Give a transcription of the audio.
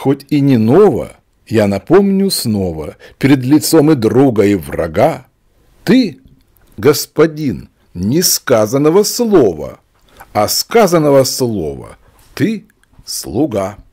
хоть и не ново, я напомню снова, перед лицом и друга, и врага, ты, господин, не сказанного слова, а сказанного слова ты слуга.